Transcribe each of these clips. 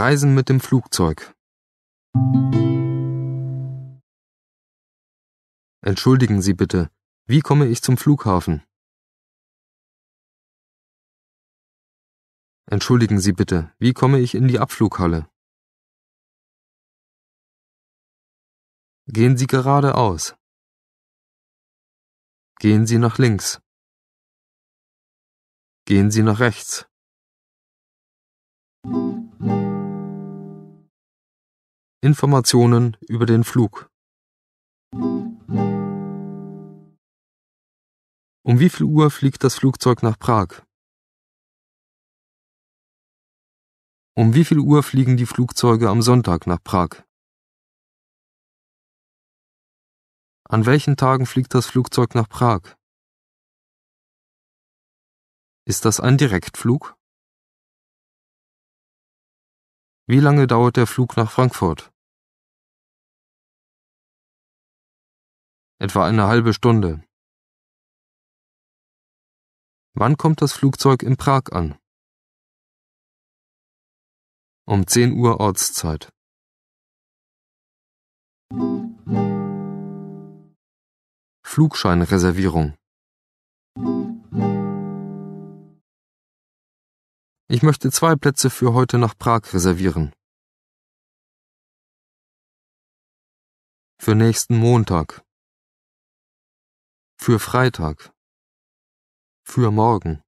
Reisen mit dem Flugzeug. Entschuldigen Sie bitte, wie komme ich zum Flughafen? Entschuldigen Sie bitte, wie komme ich in die Abflughalle? Gehen Sie geradeaus. Gehen Sie nach links. Gehen Sie nach rechts. Informationen über den Flug. Um wie viel Uhr fliegt das Flugzeug nach Prag? Um wie viel Uhr fliegen die Flugzeuge am Sonntag nach Prag? An welchen Tagen fliegt das Flugzeug nach Prag? Ist das ein Direktflug? Wie lange dauert der Flug nach Frankfurt? Etwa eine halbe Stunde. Wann kommt das Flugzeug in Prag an? Um 10 Uhr Ortszeit. Flugscheinreservierung. Ich möchte zwei Plätze für heute nach Prag reservieren. Für nächsten Montag. Für Freitag. Für morgen.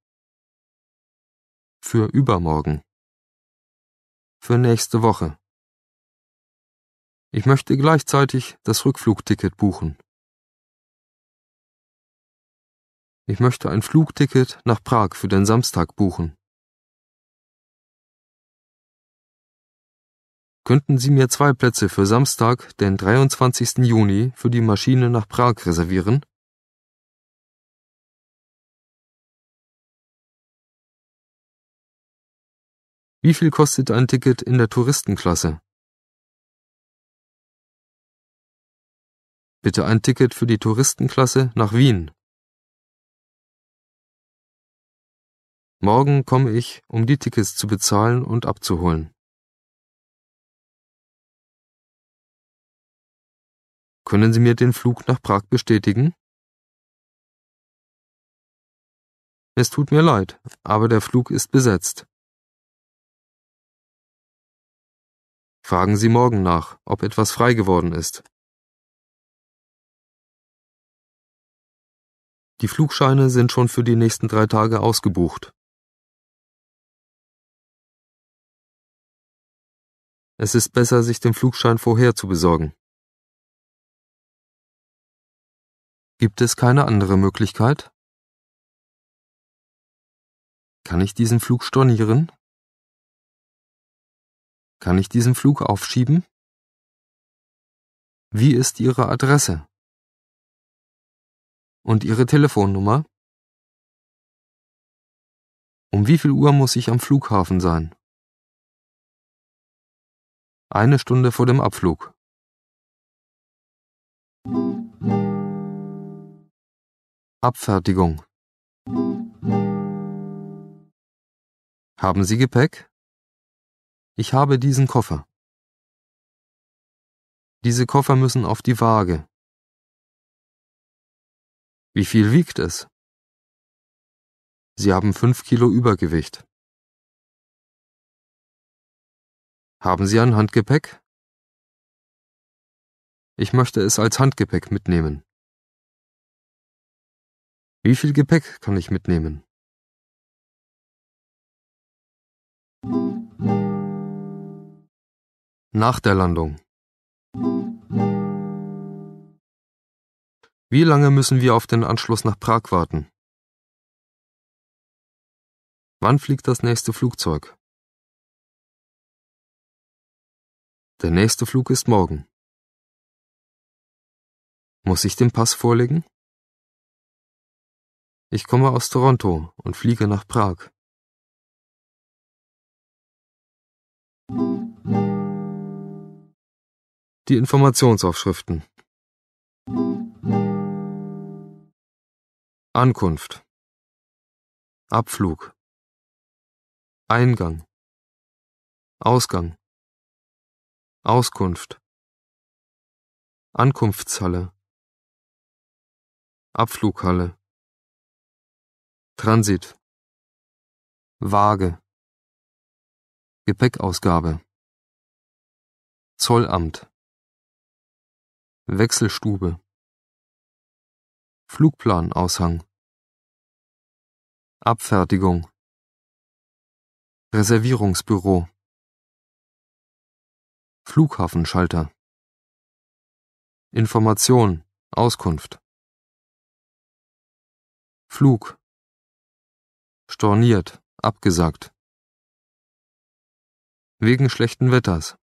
Für übermorgen. Für nächste Woche. Ich möchte gleichzeitig das Rückflugticket buchen. Ich möchte ein Flugticket nach Prag für den Samstag buchen. Könnten Sie mir zwei Plätze für Samstag, den 23. Juni, für die Maschine nach Prag reservieren? Wie viel kostet ein Ticket in der Touristenklasse? Bitte ein Ticket für die Touristenklasse nach Wien. Morgen komme ich, um die Tickets zu bezahlen und abzuholen. Können Sie mir den Flug nach Prag bestätigen? Es tut mir leid, aber der Flug ist besetzt. Fragen Sie morgen nach, ob etwas frei geworden ist. Die Flugscheine sind schon für die nächsten drei Tage ausgebucht. Es ist besser, sich den Flugschein vorher zu besorgen. Gibt es keine andere Möglichkeit? Kann ich diesen Flug stornieren? Kann ich diesen Flug aufschieben? Wie ist Ihre Adresse? Und Ihre Telefonnummer? Um wie viel Uhr muss ich am Flughafen sein? Eine Stunde vor dem Abflug. Abfertigung. Haben Sie Gepäck? Ich habe diesen Koffer. Diese Koffer müssen auf die Waage. Wie viel wiegt es? Sie haben fünf Kilo Übergewicht. Haben Sie ein Handgepäck? Ich möchte es als Handgepäck mitnehmen. Wie viel Gepäck kann ich mitnehmen? Nach der Landung. Wie lange müssen wir auf den Anschluss nach Prag warten? Wann fliegt das nächste Flugzeug? Der nächste Flug ist morgen. Muss ich den Pass vorlegen? Ich komme aus Toronto und fliege nach Prag die Informationsaufschriften. Ankunft. Abflug. Eingang. Ausgang. Auskunft. Ankunftshalle. Abflughalle. Transit. Waage. Gepäckausgabe. Zollamt. Wechselstube Flugplanaushang Abfertigung Reservierungsbüro Flughafenschalter Information Auskunft Flug Storniert abgesagt Wegen schlechten Wetters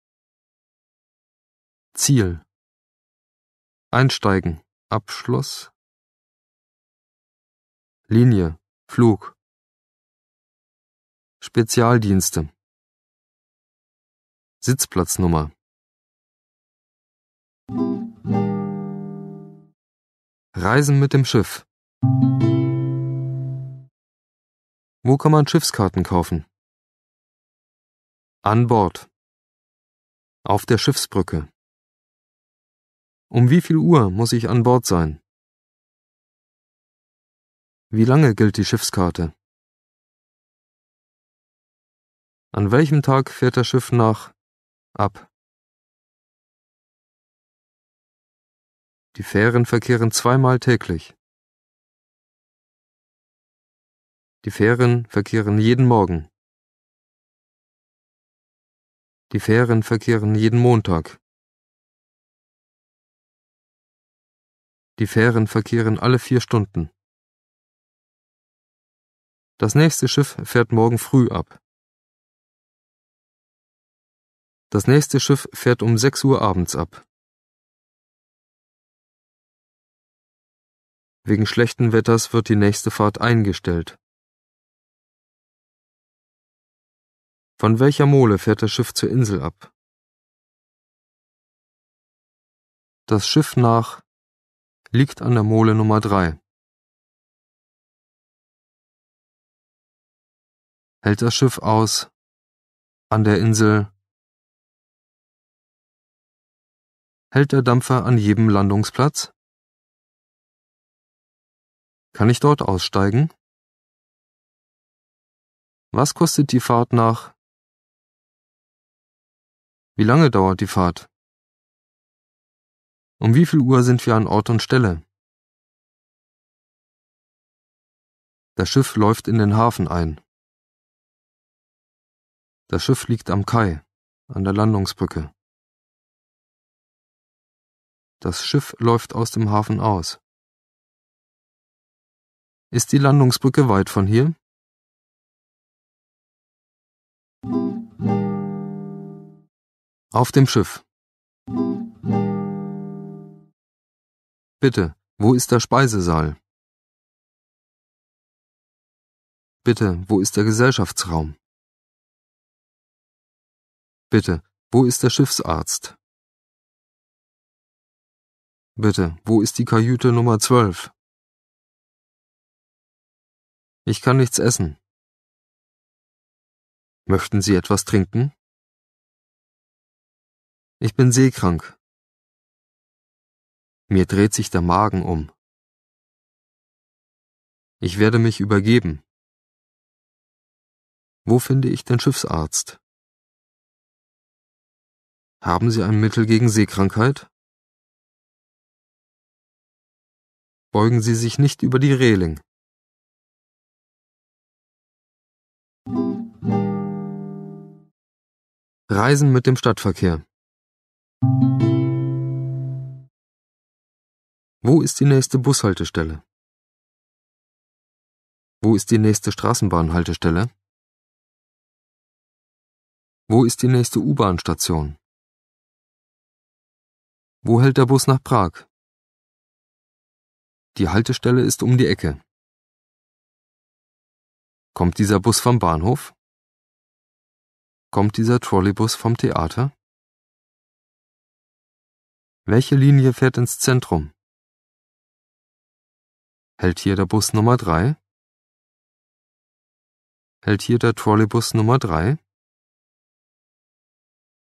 Ziel Einsteigen. Abschluss. Linie. Flug. Spezialdienste. Sitzplatznummer. Reisen mit dem Schiff. Wo kann man Schiffskarten kaufen? An Bord. Auf der Schiffsbrücke. Um wie viel Uhr muss ich an Bord sein? Wie lange gilt die Schiffskarte? An welchem Tag fährt das Schiff nach ab? Die Fähren verkehren zweimal täglich. Die Fähren verkehren jeden Morgen. Die Fähren verkehren jeden Montag. Die Fähren verkehren alle vier Stunden. Das nächste Schiff fährt morgen früh ab. Das nächste Schiff fährt um 6 Uhr abends ab. Wegen schlechten Wetters wird die nächste Fahrt eingestellt. Von welcher Mole fährt das Schiff zur Insel ab? Das Schiff nach liegt an der Mole Nummer 3. Hält das Schiff aus an der Insel? Hält der Dampfer an jedem Landungsplatz? Kann ich dort aussteigen? Was kostet die Fahrt nach? Wie lange dauert die Fahrt? Um wie viel Uhr sind wir an Ort und Stelle? Das Schiff läuft in den Hafen ein. Das Schiff liegt am Kai, an der Landungsbrücke. Das Schiff läuft aus dem Hafen aus. Ist die Landungsbrücke weit von hier? Auf dem Schiff. Bitte, wo ist der Speisesaal? Bitte, wo ist der Gesellschaftsraum? Bitte, wo ist der Schiffsarzt? Bitte, wo ist die Kajüte Nummer 12? Ich kann nichts essen. Möchten Sie etwas trinken? Ich bin seekrank. Mir dreht sich der Magen um. Ich werde mich übergeben. Wo finde ich den Schiffsarzt? Haben Sie ein Mittel gegen Seekrankheit? Beugen Sie sich nicht über die Reling. Reisen mit dem Stadtverkehr. Wo ist die nächste Bushaltestelle? Wo ist die nächste Straßenbahnhaltestelle? Wo ist die nächste U-Bahn-Station? Wo hält der Bus nach Prag? Die Haltestelle ist um die Ecke. Kommt dieser Bus vom Bahnhof? Kommt dieser Trolleybus vom Theater? Welche Linie fährt ins Zentrum? Hält hier der Bus Nummer 3? Hält hier der Trolleybus Nummer 3?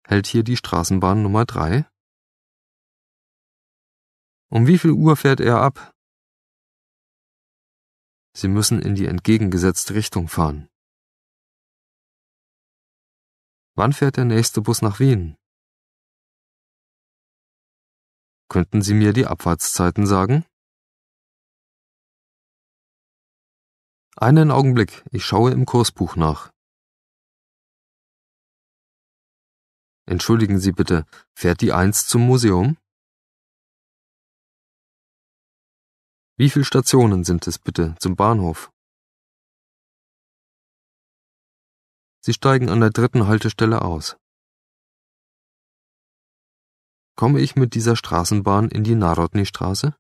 Hält hier die Straßenbahn Nummer 3? Um wie viel Uhr fährt er ab? Sie müssen in die entgegengesetzte Richtung fahren. Wann fährt der nächste Bus nach Wien? Könnten Sie mir die Abfahrtszeiten sagen? Einen Augenblick, ich schaue im Kursbuch nach. Entschuldigen Sie bitte, fährt die Eins zum Museum? Wie viele Stationen sind es bitte zum Bahnhof? Sie steigen an der dritten Haltestelle aus. Komme ich mit dieser Straßenbahn in die Narodny-Straße?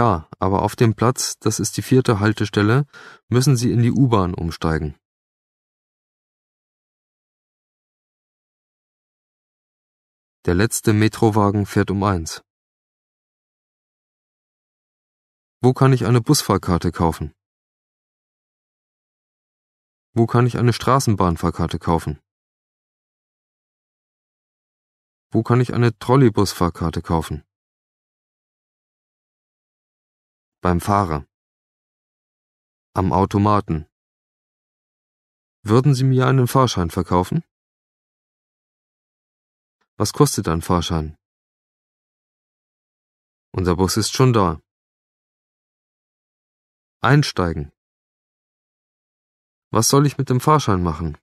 Ja, aber auf dem Platz, das ist die vierte Haltestelle, müssen Sie in die U-Bahn umsteigen. Der letzte Metrowagen fährt um eins. Wo kann ich eine Busfahrkarte kaufen? Wo kann ich eine Straßenbahnfahrkarte kaufen? Wo kann ich eine Trolleybusfahrkarte kaufen? Beim Fahrer. Am Automaten. Würden Sie mir einen Fahrschein verkaufen? Was kostet ein Fahrschein? Unser Bus ist schon da. Einsteigen. Was soll ich mit dem Fahrschein machen?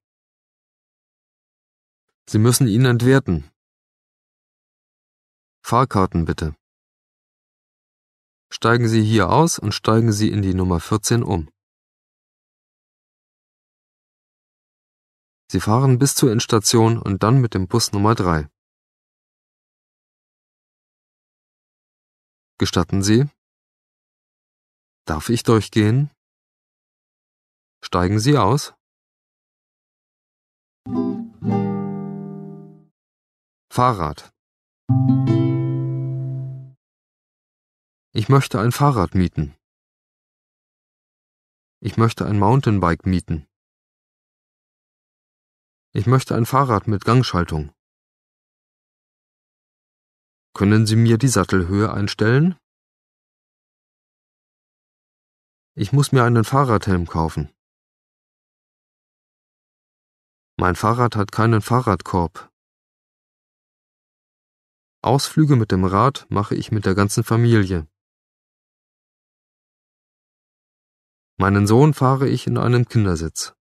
Sie müssen ihn entwerten. Fahrkarten bitte. Steigen Sie hier aus und steigen Sie in die Nummer 14 um. Sie fahren bis zur Endstation und dann mit dem Bus Nummer 3. Gestatten Sie? Darf ich durchgehen? Steigen Sie aus? Fahrrad Ich möchte ein Fahrrad mieten. Ich möchte ein Mountainbike mieten. Ich möchte ein Fahrrad mit Gangschaltung. Können Sie mir die Sattelhöhe einstellen? Ich muss mir einen Fahrradhelm kaufen. Mein Fahrrad hat keinen Fahrradkorb. Ausflüge mit dem Rad mache ich mit der ganzen Familie. Meinen Sohn fahre ich in einen Kindersitz.